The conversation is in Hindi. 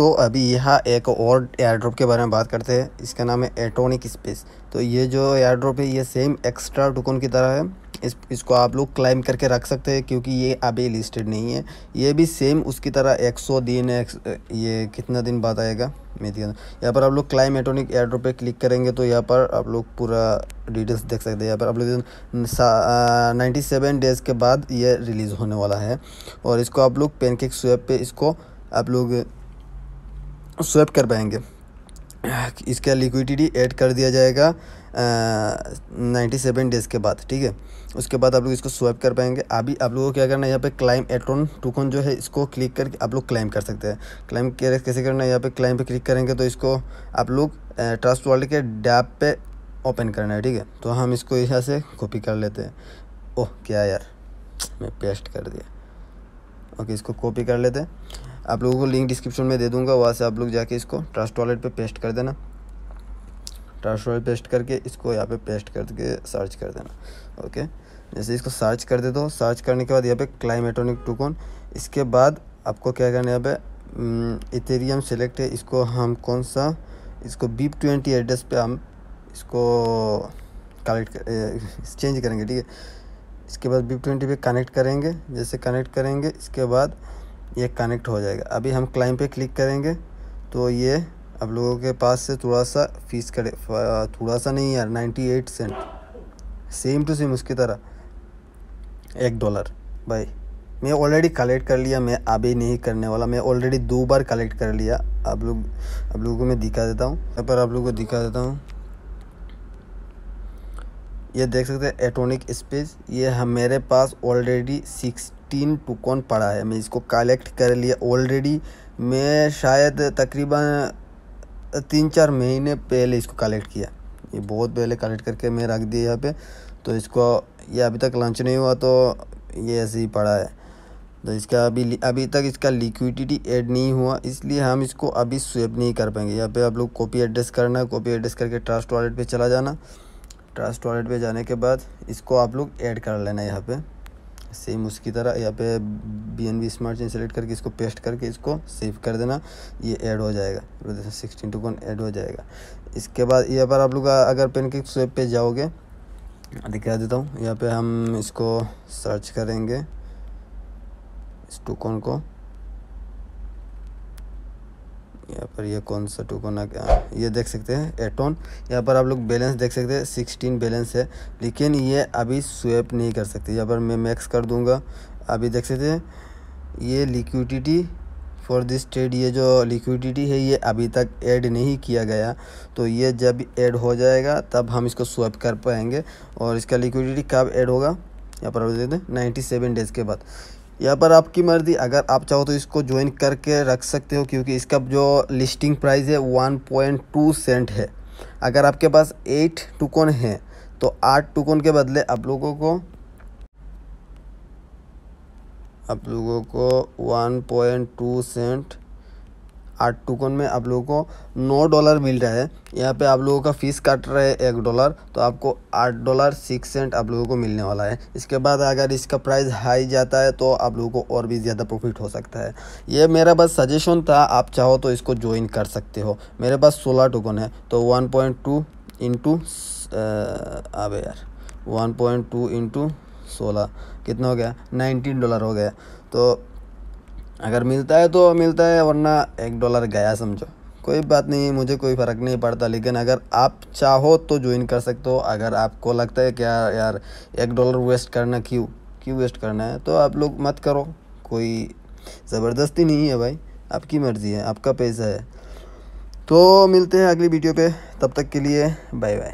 तो अभी यह एक और एयर ड्रॉप के बारे में बात करते हैं इसका नाम है एटोनिक स्पेस तो ये जो एयर ड्रॉप है ये सेम एक्स्ट्रा टुकन की तरह है इस इसको आप लोग क्लाइम करके रख सकते हैं क्योंकि ये अभी लिस्टेड नहीं है ये भी सेम उसकी तरह 100 दिन ये कितना दिन बाद आएगा मैं दिखा यहाँ पर आप लोग क्लाइम एटोनिक एयर ड्रॉप पर क्लिक करेंगे तो यहाँ पर आप लोग पूरा डिटेल्स देख सकते हैं यहाँ पर आप लोग नाइन्टी सेवन डेज़ के बाद ये रिलीज़ होने वाला है और इसको आप लोग पेनकेक स्वेप पे इसको आप लोग स्वैप कर पाएंगे इसका लिक्विडिटी ऐड कर दिया जाएगा नाइन्टी सेवन डेज़ के बाद ठीक है उसके बाद आप लोग इसको स्वैप कर पाएंगे अभी आप लोगों को क्या करना है यहाँ पे क्लाइम एट्रॉन टूकन जो है इसको क्लिक करके आप लोग क्लाइम कर सकते हैं क्लाइम कैसे करना है यहाँ पे क्लाइम पे क्लिक करेंगे तो इसको आप लोग ट्रस्ट वर्ल्ड के डैप पे ओपन करना है ठीक है तो हम इसको यहाँ से कॉपी कर लेते हैं ओह क्या यार मैं पेस्ट कर दिया ओके इसको कॉपी कर लेते हैं आप लोगों को लिंक डिस्क्रिप्शन में दे दूंगा वहाँ से आप लोग जाके इसको ट्रस्ट वॉलेट पे पेस्ट कर देना ट्रस्ट वॉलेट पेस्ट करके इसको यहाँ पे पेस्ट करके सर्च कर देना ओके जैसे इसको सर्च कर दे दो सर्च करने के बाद यहाँ पे क्लाइमेटोनिक टूकोन इसके बाद आपको क्या करना है यहाँ पे इथेरियम हम्म, सेलेक्ट है इसको हम कौन सा इसको बीप ट्वेंटी एड्रेस पर हम इसको कलेक्ट कर, चेंज करेंगे ठीक है इसके बाद बी ट्वेंटी पे कनेक्ट करेंगे जैसे कनेक्ट करेंगे इसके बाद ये कनेक्ट हो जाएगा अभी हम क्लाइम पे क्लिक करेंगे तो ये आप लोगों के पास से थोड़ा सा फीस करे थोड़ा सा नहीं यार ninety eight cent same to same उसकी तरह एक डॉलर भाई मैं ऑलरेडी कलेक्ट कर लिया मैं अभी नहीं करने वाला मैं ऑलरेडी दो बार कलेक्ट कर लिया आप लोग आप लोगों को मैं दिखा देता हूँ यहाँ पर आप लोगों को दिखा देता हूँ ये देख सकते हैं एटोनिक स्पेस ये हम मेरे पास ऑलरेडी सिक्सटीन टूकॉन पड़ा है मैं इसको कलेक्ट कर लिया ऑलरेडी मैं शायद तकरीबन तीन चार महीने पहले इसको कलेक्ट किया ये बहुत पहले कलेक्ट करके मैं रख दिया यहाँ पे तो इसको ये अभी तक लॉन्च नहीं हुआ तो ये ऐसे ही पड़ा है तो इसका अभी अभी तक इसका लिक्विडिटी ऐड नहीं हुआ इसलिए हम इसको अभी स्वेप नहीं कर पाएंगे यहाँ पे आप लोग कॉपी एड्रेस करना कॉपी एड्रेस करके ट्रस्ट वॉलेट पे चला जाना ट्रस्ट वॉलेट पे जाने के बाद इसको आप लोग ऐड कर लेना यहाँ पे सेम उसकी तरह यहाँ पे B N B smart chain select करके इसको पेस्ट करके इसको सेव कर देना ये ऐड हो जाएगा सिक्सटीन टू कौन ऐड हो जाएगा इसके बाद यहाँ पर आप लोग अगर पेन के स्वेप पे जाओगे दिखा देता हूँ यहाँ पे हम इसको सर्च करेंगे इस टूकॉन को पर ये कौन सा टोकन आ गया ये देख सकते हैं एटोन यहाँ पर आप लोग बैलेंस देख सकते हैं सिक्सटीन बैलेंस है लेकिन ये अभी स्वेप नहीं कर सकते यहाँ पर मैं मैक्स कर दूँगा अभी देख सकते हैं ये लिक्विडिटी फॉर दिस ट्रेड ये जो लिक्विडिटी है ये अभी तक ऐड नहीं किया गया तो ये जब ऐड हो जाएगा तब हम इसको स्वैप कर पाएंगे और इसका लिक्विडिटी कब ऐड होगा यहाँ पर देते हैं नाइन्टी सेवन डेज़ के बाद यहाँ पर आपकी मर्ज़ी अगर आप चाहो तो इसको ज्वाइन करके रख सकते हो क्योंकि इसका जो लिस्टिंग प्राइस है 1.2 सेंट है अगर आपके पास एट टुकन है तो आठ टुकन के बदले आप लोगों को आप लोगों को 1.2 सेंट आठ टोकन में आप लोगों को नौ डॉलर मिल रहा है यहाँ पे आप लोगों का फीस काट रहा है एक डॉलर तो आपको आठ डॉलर सिक्स सेंट आप लोगों को मिलने वाला है इसके बाद अगर इसका प्राइस हाई जाता है तो आप लोगों को और भी ज़्यादा प्रॉफिट हो सकता है ये मेरा बस सजेशन था आप चाहो तो इसको ज्वाइन कर सकते हो मेरे पास सोलह टोकन है तो वन पॉइंट टू इंटू अब यार वन पॉइंट टू इंटू सोलह कितना हो गया नाइनटीन डॉलर हो गया तो अगर मिलता है तो मिलता है वरना एक डॉलर गया समझो कोई बात नहीं मुझे कोई फ़र्क नहीं पड़ता लेकिन अगर आप चाहो तो ज्वाइन कर सकते हो अगर आपको लगता है कि यार यार एक डॉलर वेस्ट करना क्यों क्यों वेस्ट करना है तो आप लोग मत करो कोई ज़बरदस्ती नहीं है भाई आपकी मर्ज़ी है आपका पैसा है तो मिलते हैं अगली वीडियो पे तब तक के लिए बाय बाय